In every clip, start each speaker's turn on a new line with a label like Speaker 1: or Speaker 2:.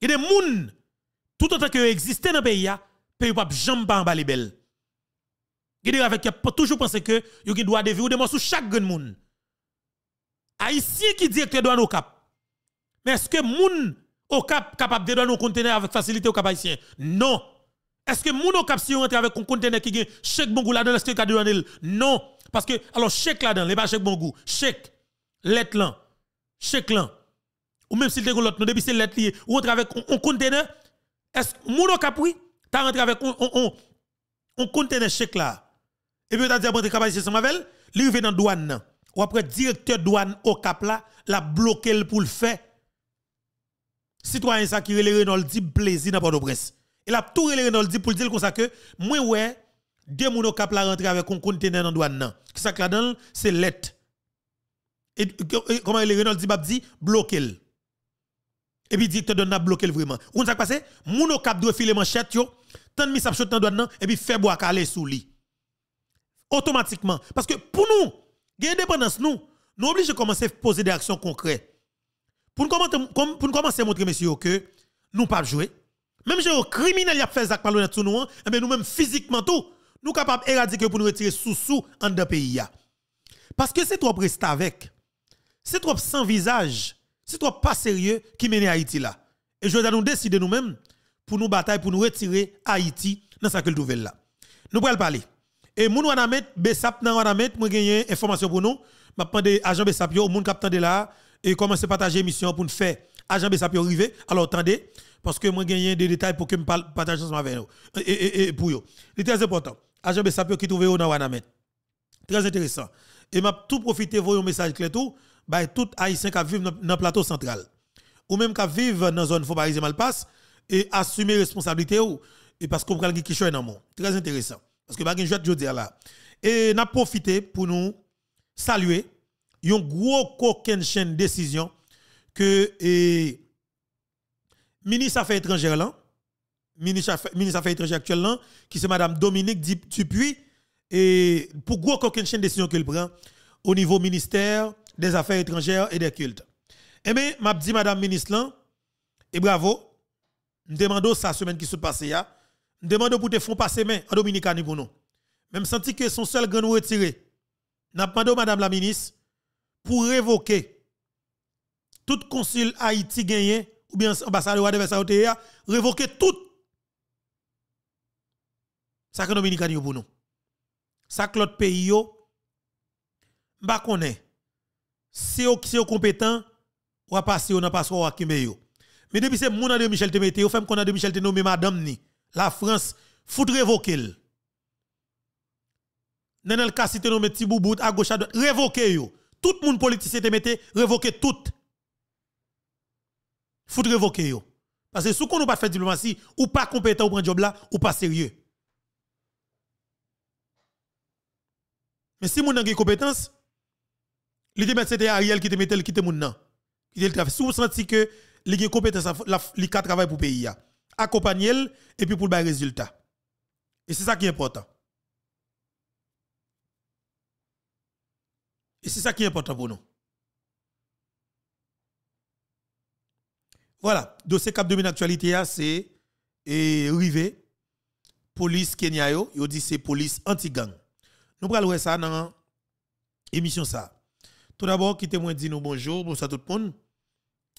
Speaker 1: Il y a des gens, tout autant qu'ils existent dans le pays, pays pas jamais en bas les belles. Il y a des gens qui toujours pensé que vous doit droit de vivre ou de sur chaque grand monde. Haïtien qui directeur douane au cap. Mais est-ce que moun au cap capable de donner au conteneur avec facilité au cap haïtien? Non. Est-ce que moun au cap si on avec un conteneur qui gagne chèque Bongo là-dedans, est-ce que douane Non. Parce que, alors chèque là-dedans, les pas chèque bon goût, chèque, lettre là, chèque là, ou même si le l'autre, nous depuis c'est lettre lié, ou rentre avec un conteneur, est-ce que capri, tu rentré avec un conteneur chèque là, et puis tu as dit après capacité sans il arrive dans douane, ou après directeur douane au cap là, l'a bloqué pour le faire. Citoyen ça qui Reynolds Renault dit plaisir dans Port-au-Prince. Il a tout le Renault dit pour dire comme ça que, moi ouais, deux mouno au cap la avec un conteneur dans douane. Qui ça là c'est l'être. Et comment il Renault dit, bloqué et puis tu à bloquer bloqué vraiment. Vous ça passé mon cap doit filer manchette yo, tant mis ça chute dans doigt et puis fait bois caler sous lit. Automatiquement parce que pour nous, gain indépendance nous, nous obligés de commencer à poser des actions concrètes. Pour nous commencer à montrer messieurs que nous pas jouer. Même si les criminels qui ont fait ça par nous, hein, eh ben, nous même physiquement tout, nous sommes capables d'éradiquer pour nous retirer sous-sous en deux pays. Parce que c'est trop reste avec. C'est trop sans visage. C'est toi pas sérieux qui mène Haïti là. Et je dois nous décider nous-mêmes pour nous battre, pour nous retirer Haïti dans cette nouvelle là. Nous pouvons parler. Et moun Wanamet, Bessap nan mettre moi gagner information pour nous. M'a demandé agent Bessapio, yo, moun capitaine de là et commence à partager émission pour nous faire agent Bessapio yo arriver. Alors attendez parce que moi gagner des détails pour que me partage ensemble avec nous et, et, pour yo. C'est très important. Agent Bessap yo qui trouvé dans Wanamet. Très intéressant. Et m'a tout profité voyons un message clé tout bah, tout haïtien qui vivent dans le plateau central ou même qui vivent dans zone faux mal malpasse et assumer responsabilité ou et parce qu'on prend qui choisit dans mon très intéressant parce que je jette jodi là et n'a profité pour nous saluer une gros coquin chaîne décision que le ministre affaires étrangères là ministre affaires étrangères actuellement qui c'est Mme Dominique Dupuis et pour gros coquin chaîne décision qu'elle prend au niveau ministère des Affaires étrangères et des cultes. Eh bien, m'a dit Madame Ministre, et bravo, nous demandons ça semaine qui se passe, nous demandons pour te faire passer main en Dominicanie pour nous. Même senti que son seul grand retiré, nous demandons Madame la Ministre pour révoquer tout consul Haïti gagné ou bien ambassadeur de Versailles, e révoquer tout. Ça que Dominicani pour nous. Ça que l'autre pays, yo connaît. connaît si vous êtes compétent, vous va passer au passeport à Kimbeyo. Mais depuis c'est mon de Michel Temete, vous faites qu'on a de Michel nommé madame ni. La France foutre révoquer. Nenel Kassi te nommé petit bout à gauche à droite, révoquer yo. Tout le monde c'était Temete, révoquer tout. Foutre révoquer yo. Parce que si qu'on n'avez pas fait diplomatie, ou pas compétent ou prendre job là, ou pas sérieux. Mais si vous avez compétence, c'était Ariel qui te mettait qui te moun nan. Qui le travail. Si vous sentez que les compétences la l'idée ka travail pour pays Accompagnez-le et puis pour le résultat. Et c'est ça qui est important. Et c'est ça qui est important pour nous. Voilà, dossier cap de actualité c'est et rivé police Kenya Il dit c'est police anti-gang. Nous prenons ça dans l'émission. ça. Tout d'abord, quittez-moi dire nous bonjour, bonsoir tout le monde.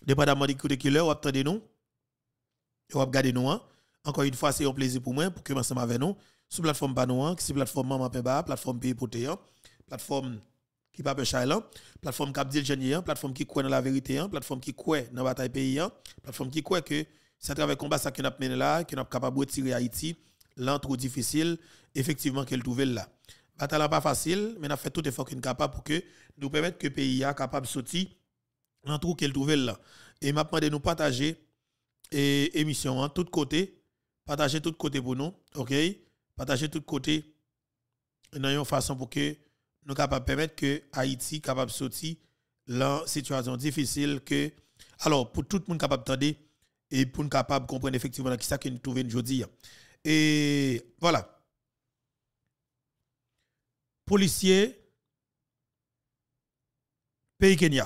Speaker 1: Dépendamment de qui l'heure, vous attendez nous. Et vous regardez nous. Hein. Encore une fois, c'est un plaisir pour moi pour que ensemble avec nous sur plateforme Panoa, hein. qui la plateforme Maman la plateforme Pays la hein. plateforme qui pas la plateforme Cap la plateforme qui croit dans la vérité, plateforme qui croit dans la bataille pays, plateforme qui croit que c'est à travers combat que nous mené là, que nous capable de tirer Haïti, lentre difficile, effectivement qu'elle trouvait là n'est pas facile, mais on a fait tout effort capable pour que nous permettre que le pays soit capable de sortir dans trou qu'elle trouve là. Et maintenant, de nous partager et émission en hein, tous côtés, partager tous côtés pour nous, OK Partager tous côtés dans une façon pour que nous capable permettre que Haïti capable de sortir la situation difficile que alors pour tout le monde capable d'entendre et pour nous capable comprendre effectivement qui que nous trouvons aujourd'hui. Hein. Et voilà. Policier pays Kenya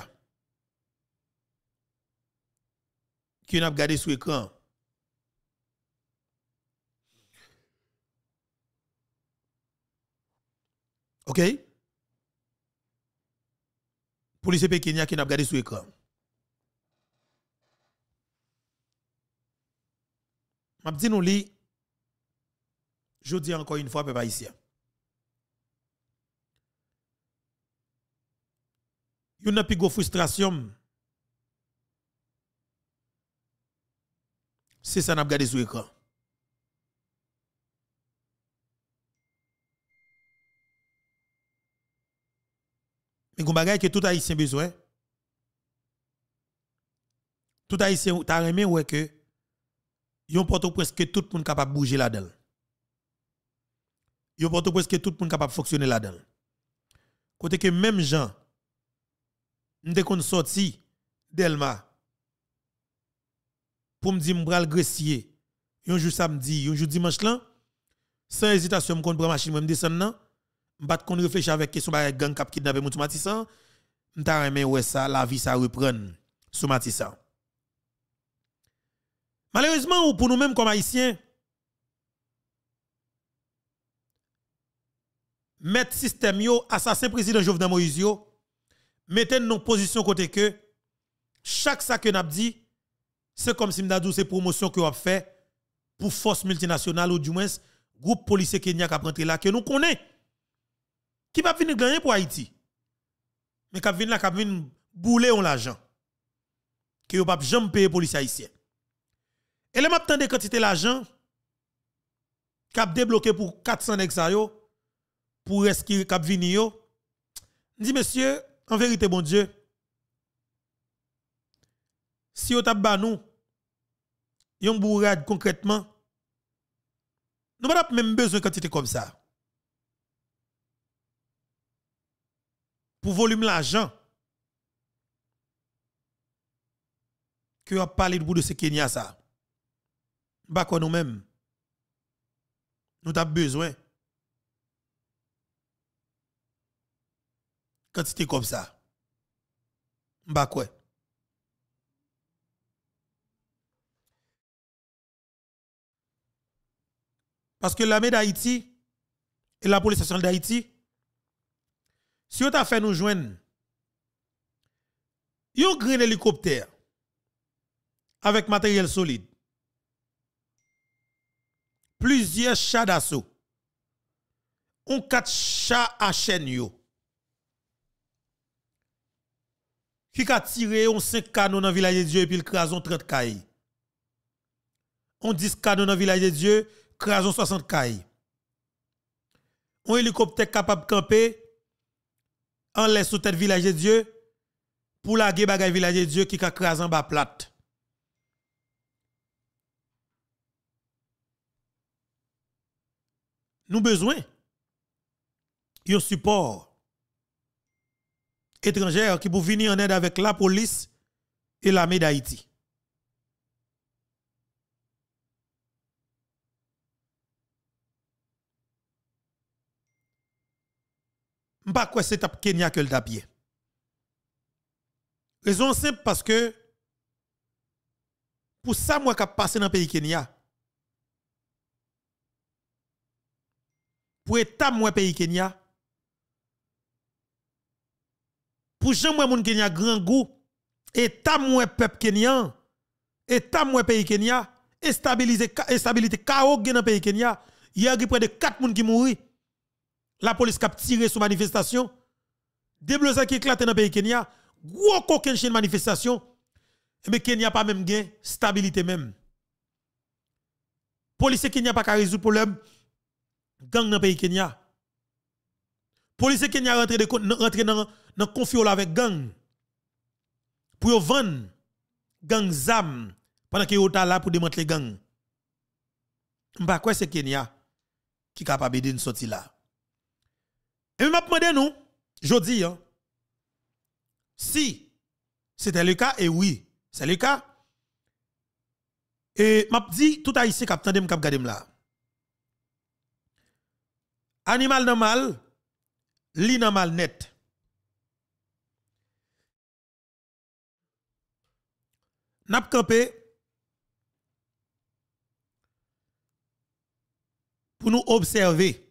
Speaker 1: qui n'a pas gardé sur écran. OK Policier pays Kenya qui n'a pas gardé sur écran. Je dis nous je dis encore une fois peuple ici. n'avez plus de frustration. C'est ça n'a regardé sur l'écran. Mais il y que tout haïtien besoin. Tout haïtien t'a remis ouais que yon porte presque tout le monde capable de bouger la dedans Yon porte presque tout le monde capable de fonctionner la dedans Côté que même gens qu'on kon sorti Delma pour me dire m'bral gressier un jour samedi un jour dimanche là sans hésitation me compte la machine me descendre là m'bat kon réfléchir avec les gens gang cap kidnapper mon Matissan Je vais ouais ça la vie ça reprend sous Matissan Malheureusement, ou pour nous-mêmes comme haïtiens, mettre système yo assassin président Jovenel Moïse yo, mettez nous nos positions côté que chaque sac que nous dit, c'est comme si nous c'est promotion que nous fait pour force multinationale ou du moins groupe policier Kenya qui a pris là, que nous connaissons, qui va venir gagner pour Haïti, mais qui va venir là, qui va bouler en l'argent, que ne va jamais payer policiers haïtiens. Et le maps de quantité l'argent, qui a débloqué pour 400 nègres pour rester qui a venu, dit monsieur, en vérité, bon Dieu, si vous avez nous, yon bourrade concrètement, nous n'avons pas même besoin de quantité comme ça. Pour volume l'argent, que vous parlé de bout de ce Kenya ça. Bah quoi nous-mêmes. Nous avons besoin. Quand c'était comme ça. Bah quoi. Parce que l'armée d'Haïti et la police nationale d'Haïti, si on t'a fait nous joindre, yon un hélicoptère avec matériel solide, plusieurs chats d'assaut, on quatre chats à chaîne yo. qui a tiré on 5 canons dans le village de Dieu et puis il crason 30 cailles. On 10 canons dans le village de Dieu, crason 60 cailles. Un hélicoptère capable de camper en laisse sous tête village de Dieu pour la guerre village de Dieu qui a crasé en bas plate. Nous avons besoin un support étrangères qui pour venir en aide avec la police et l'armée d'Haïti. Mba quoi c'est tap Kenya que le bien. Raison simple parce que pour ça moi qui passé dans le pays Kenya. Pour état moi pays Kenya, pour moi moun Kenya grand goût état moi peuple kenyan état moi pays Kenya et est stabilité chaos dans pays Kenya hier près de 4 moun qui mouri la police cap tiré sur manifestation des bleus qui éclatent dans pays Kenya gros coquin de manifestation mais eh Kenya pas même gain stabilité même policier n'a pas résolu résoudre problème gang dans pays Kenya Police Kenya rentré dans dans conflit avec gang pour vendre gang zam pendant que était là pour démanteler gang. M'pa quoi c'est Kenya qui capable de sortir là. Et m'a demandé nous, jodi hein, si c'était le cas et oui, c'est le cas. Et m'a dit tout haïtien qui attendait me cap garder là. Animal normal L'inamal net. N'a net. Nap campé pour nous observer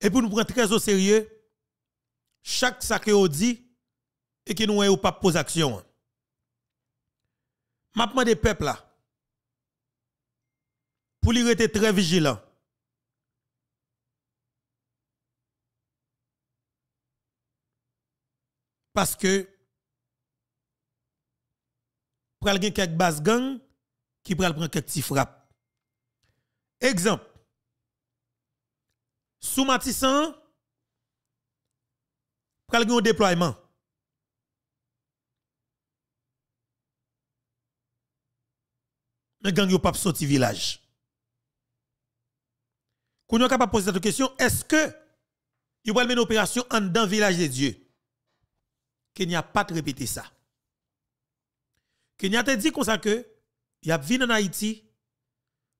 Speaker 1: et pour nous prendre très au sérieux chaque sacré dit et qui nous a ou pas pose action. Maintenant des peuples pour les rester très vigilant Parce que, pour quelqu'un quelques bases gang, qui pral prendre quelques petits frappes. Exemple. Sous Matissan, pral un déploiement. Mais gang yo pas sorti village. Qu'on est capable poser cette question, est-ce que il va une opération en dans village de Dieu n'y a pas de répéter ça. Kenya te dit comme ça que y a vinn en Haïti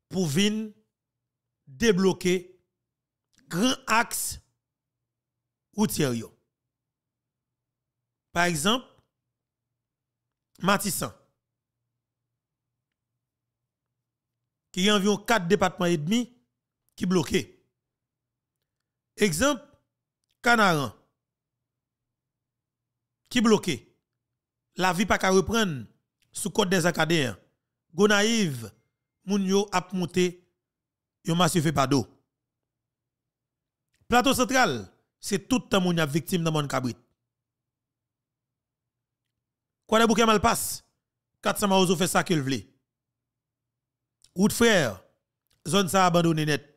Speaker 1: pour venir débloquer grand axe routier Par exemple, Matissan qui y a environ 4 départements et demi qui bloqués. Exemple, Canaran qui bloqué. La vie pas qu'à reprendre sous code des go Gonaïve, moun yo ap monté, yo massif pas d'eau. Plateau central, c'est tout le temps moun victime dans mon cabrit. Quand les bouquets mal passe, 400 maozo fait ça qu'il Ou de frère, zone ça abandonné net.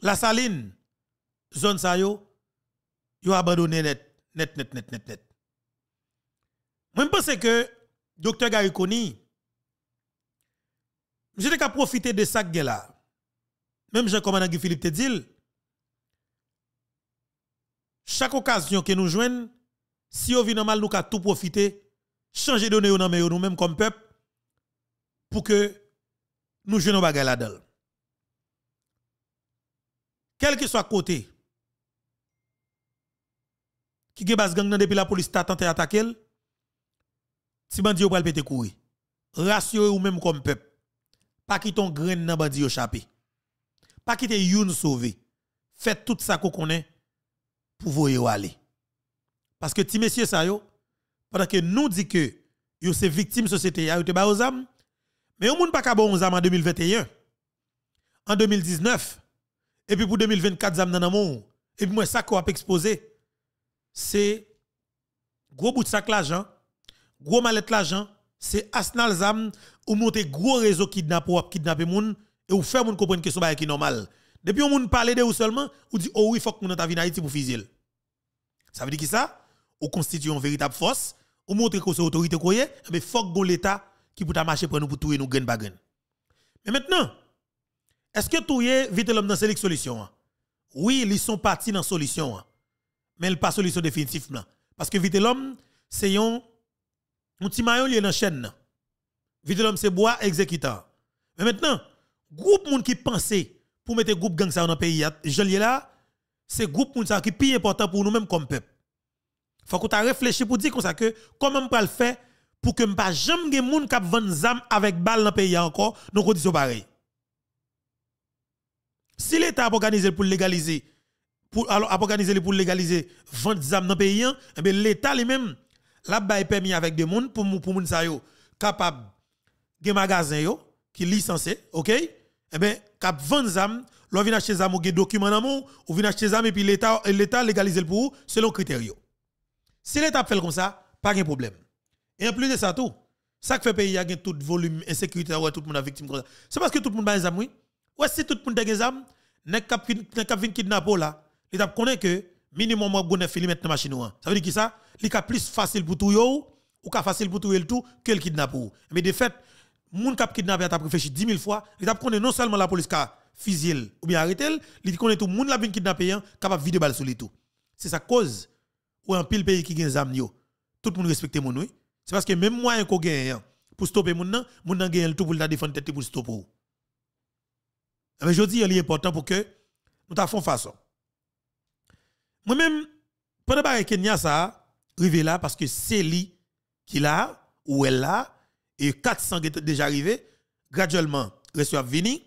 Speaker 1: La saline, zone ça yo, ils ont abandonné net, net, net, net, net, net. Moi, je pense que docteur Gariconi, je n'ai qu'à profiter de ça là. Même Jean-Commandant Guy Philippe te dit, chaque occasion que nous jouons, si on vit normal, nous qu'à tout profiter, changer de données nous même comme peuple, pour que nous jouions nos bagages là-dedans. Quel que soit côté, qui est base gang depuis la police t'a tenté attaquer si bandi yo pral pété courir rassurez ou même comme peuple pas quitter ton grain nan bandi yo chapé pas quitter youn sauvé faites tout ça qu'on connaît pour voyer aller parce que ti messieurs ça yo pendant que nous dit que yo c'est victime société a te ba aux âmes mais au monde pas ka bon aux âmes en 2021 en 2019 et puis pour 2024 zam nan amour et puis moi ça qu'on a exposé c'est gros bout de sac l'argent, gros mallette l'argent, c'est Asnal Zam ou monter gros réseau kidnappé ou kidnapper et ou faire moun comprendre que son bail qui normal. Depuis on moun parler de vous seulement, ou dit oh oui, faut que moun ta vinn Haïti pour fusil. Ça veut dire qui ça Ou constitue une véritable force, ou montre que c'est autorité mais eh faut que bon l'état qui pour ta marcher pour nous pour nous Mais maintenant, est-ce que est vite l'homme dans la solution hein? Oui, ils sont partis dans solution. Hein? mais pas solution définitivement. Parce que vite l'homme, c'est un, petit maillon lié dans chaîne. Vite l'homme, c'est bois exécutant. Mais maintenant, groupe monde qui pensait pour mettre groupe gang ça dans le pays, je là, c'est groupe monde qui est plus important pour nous-mêmes comme peuple. Faut qu'on t'a réfléchi pour dire comme ça que comment on peut le faire pour que pas jamais gen qui ont 20 zam avec balle dans pays encore dans conditions pareilles. Si l'État a organisé pour légaliser pour alors organiser pour légaliser vente d'armes dans le pays hein, eh l'état lui-même l'a permis avec des monde pour pour ça yo capable des magasins yo qui licencié OK eh ben cap vendre l'on vient acheter ou des documents ou vient acheter et puis l'état l'état légalise pour selon critères si l'état fait comme ça pas de problème et en plus de ça tout ça fait pays a tout volume insécurité tout monde victime c'est parce que tout le monde a des armes oui si tout le monde a des armes il t'a connu que minimum on gonne fili mettre machine hein. Ça veut dire qui ça Il est plus facile pour tout yo ou ka facile pour tout le tout que le kidnapping. Mais de fait, moun kap kidnapper t'a réfléchi 10 000 fois, ils t'a que non seulement la police ka fusil ou bien arrêter, il connait tout moun la vin kidnapper hein, capable vider balle sur les tout. C'est sa cause ou un pile pays qui gagne zam yo. Tout le monde respecte mon oui. C'est parce que même moyen hein, qu'on gagne pour stopper mon nan, mon nan gagne tout pour la défendre tête pour stopper. Ah, mais je dis il est important pour que nous ta façon. Moi-même, pendant que Kenya, ça, arrivé là parce que c'est lui qui là, ou elle là, et 400 qui déjà arrivé, graduellement, reçoit vini.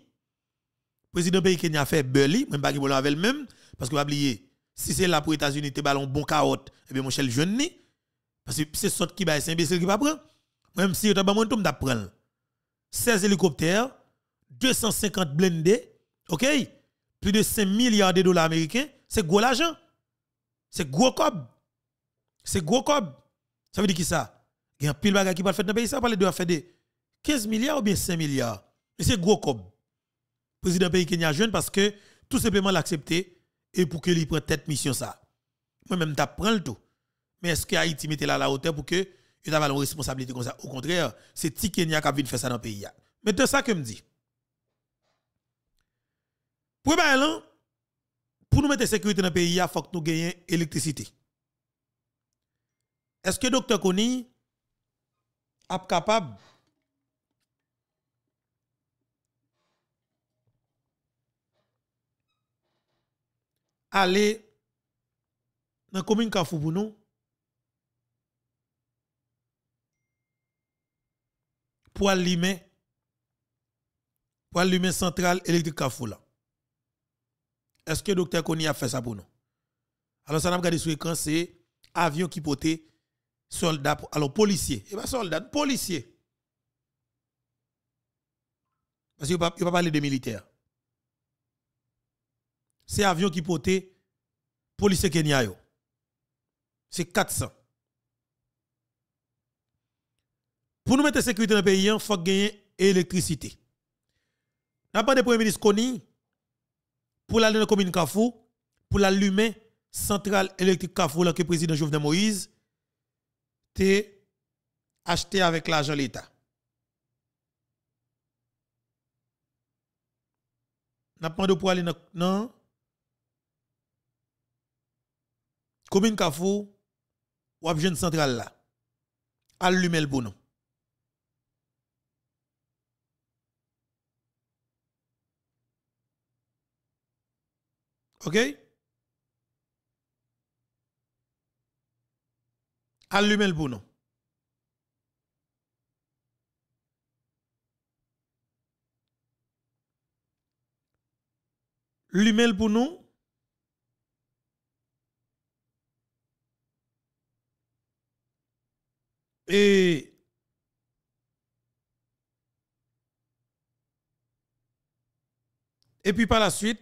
Speaker 1: Président pays Kenya fait Burley, même pas qui avec le même, parce que va oublier, si c'est là pour les États-Unis, tu un bon carotte, et eh bien mon cher jeune parce que c'est sorte qui va. c'est imbécile qui va prendre. Même si tu as moins de prendre. 16 hélicoptères, 250 blindés, OK? Plus de 5 milliards de dollars américains, c'est gros l'argent. C'est gros cob. C'est gros cob. Ça veut dire qui ça Il y a un pile bagage qui parle faire dans le pays, ça parle de faire des 15 milliards ou bien 5 milliards. Mais c'est gros cob. Président pays Kenya jeune parce que tout simplement l'accepter et pour que lui prenne tête mission ça. Moi-même, t'apprends le tout. Mais est-ce que Haïti mettait là la hauteur pour que il ait une responsabilité comme ça? Au contraire, c'est petit Kenya qui a faire ça dans le pays. Mais c'est ça que me dit. Pour ben, pour nous mettre sécurité dans le pays, il faut que nous gagnions électricité. Est-ce que docteur Koni est capable aller dans la commune Kafou pour nous pour allumer pour allumer centrale électrique Kafou est-ce que docteur Kony a fait ça pour nous? Alors, ça n'a pas sur quand c'est avion qui potait soldats, alors policiers. Et eh pas ben, soldats, policiers. Parce qu'il ne va pas parler de militaires. C'est avion qui potait policiers Kenya. C'est 400. Pour nous mettre en sécurité dans le pays, il hein, faut gagner électricité. N'a pas de premier ministre Kony, pour aller dans la commune Kafou, pour l'allumer centrale électrique Kafou, là que président Jovenel Moïse, t'es acheté avec l'argent de l'État. N'a pas de pour aller dans la commune Kafou, ou à centrale là. Allumer le bon OK Allumez le bouton. Allumez le bouton. Et et puis par la suite,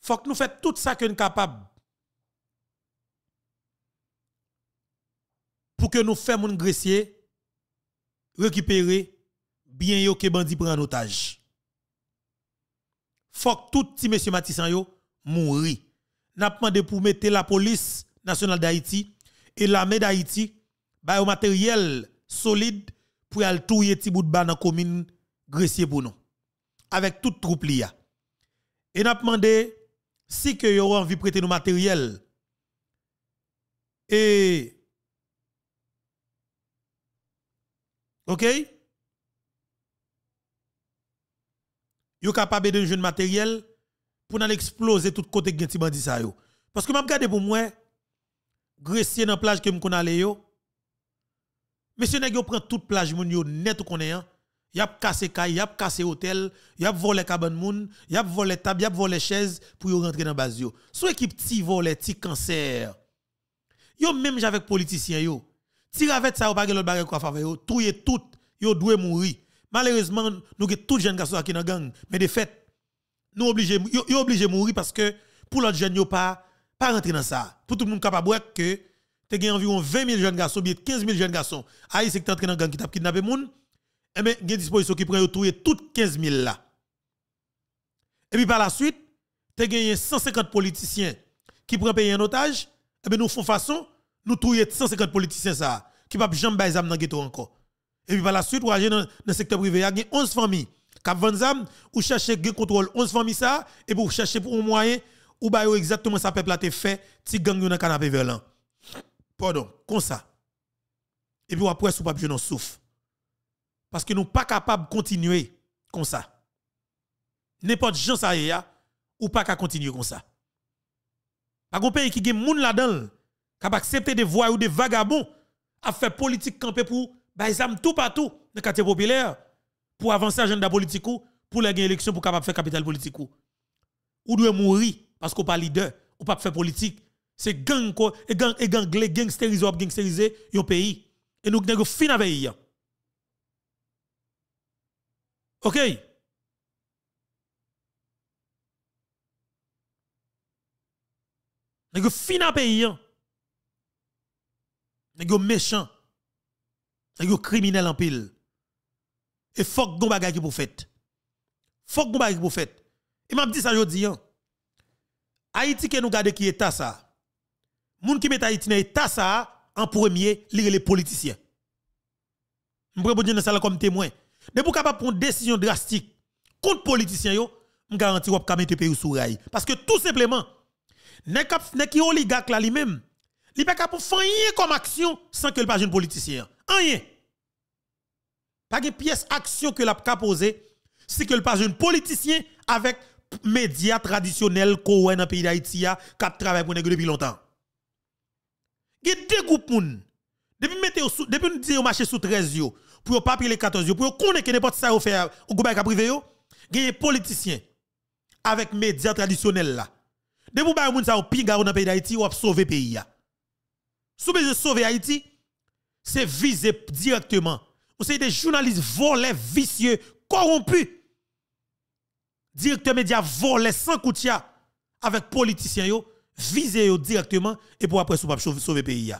Speaker 1: faut que nous fassions tout ça que nous sommes capables pour que nous fassions un grecier récupérer bien yo que bandi prend en otage. Faut que tout petit monsieur Matissan yo mourir. N'a demandé pour mettre la police nationale d'Haïti et l'armée d'Haïti bah, au matériel solide pour aller touyer petit bout de dans commune grecier pour nous avec toute troupe là. Et n'a demandé si que yon envie de prêter nos matériels et OK yo capable de jeune matériel pour nous exploser tout côté gen bandit ça yo parce que m'a regardé pour moi gressier dans plage que me connais yo monsieur nèg prend toute plage moun yo net ou connaît hein y a cassé caille, y a cassé hôtel, y a volé cabane moun, y a volé table, y a volé chaise pour rentrer dans base yo. Sou équipe ti volé, ti cancer. Yo même j'avec politicien yo. Tire avec ça ou pas l'autre bagage quoi faire yo, touye tout, yo doué mourir. Malheureusement, nous avons tout jeunes garçons qui dans gang, mais de fait, nous obligés yo, obligé mourir parce que pour l'autre jeune yo pas pas rentrer dans ça. Pour tout le monde capable que tu as environ 20 000 jeunes garçons, 15 000 jeunes garçons. Aïe, c'est que tu entré dans gang qui t'a kidnappé moun eh bien, il y a disposition qui prend tout toutes 15 000 là. Et puis par la suite, y gagné 150 politiciens qui prennent payer un otage, eh bien, nous faisons façon, nous trouvons 150 politiciens ça, qui ne peuvent jamais bailler dans le ghetto encore. Et puis par la suite, ou dans le secteur privé, il y a 11 familles qui vendent zam, ou chercher gain contrôle 11 familles ça, et pour chercher pour un moyen, ou bah exactement ça peuple a fait, si gang dans canapé verlan. Pardon, comme ça. Et puis après, pas, papier, de souffle. Parce que nous pas capable de continuer comme ça. N'importe gens ça y a, ou pas qu'à continuer comme ça. Pas un pays qui a moun là-dedans, qui accepter accepter des voyous, ou des vagabonds, à faire politique camper pour, bah, tout partout, dans le quartier populaire, pour avancer l'agenda politique ou, pour les élection pour capable faire capital politique ou. Ou doit mourir parce qu'on pas leader, ou pas faire politique. C'est gang, et gang, et gang, gangsterisé, gangsterisé, yon pays. Et nous, nous fin avec yon. OK. Nèg fin à pays. Hein. Nèg méchant. Nèg criminel en pile. Et fuck gon bagay qui vous faites, Fuck gon bagay qui vous faites. Et m'a dit ça jodi hein. Haïti que nous garder qui état ça. Moun qui met Haïti dans état ça en premier, lire les politiciens. M'prendre dire ça comme témoin. De pour capable prendre décision drastique contre politiciens yo, me garantis wap ka mette pays sous rail parce que tout simplement ne cap ne ki oligarque là lui-même, li pas faire rien comme action sans que le pas une politicien. Rien. Pas de pièce action que l'a posé si que le pas une politicien avec médias traditionnels wè dans pays d'Haïti qui travaillent pour depuis longtemps. Il y a deux groupes moun. Depuis mettez depuis nous au marché sous 13 yo, pour pas payer les 14 jours, pour connaître que n'importe ça fait au gouvernement privé yo, des politiciens avec médias traditionnels là. De vous bailler moun ça au pinga dans pays d'Haïti ou sauver pays ya Sous besoin sauver Haïti, c'est visé directement. Ou c'est des journalistes volés vicieux, corrompus. directeurs médias volés sans coutia avec politiciens yo, visé yo directement et pour après sauver pays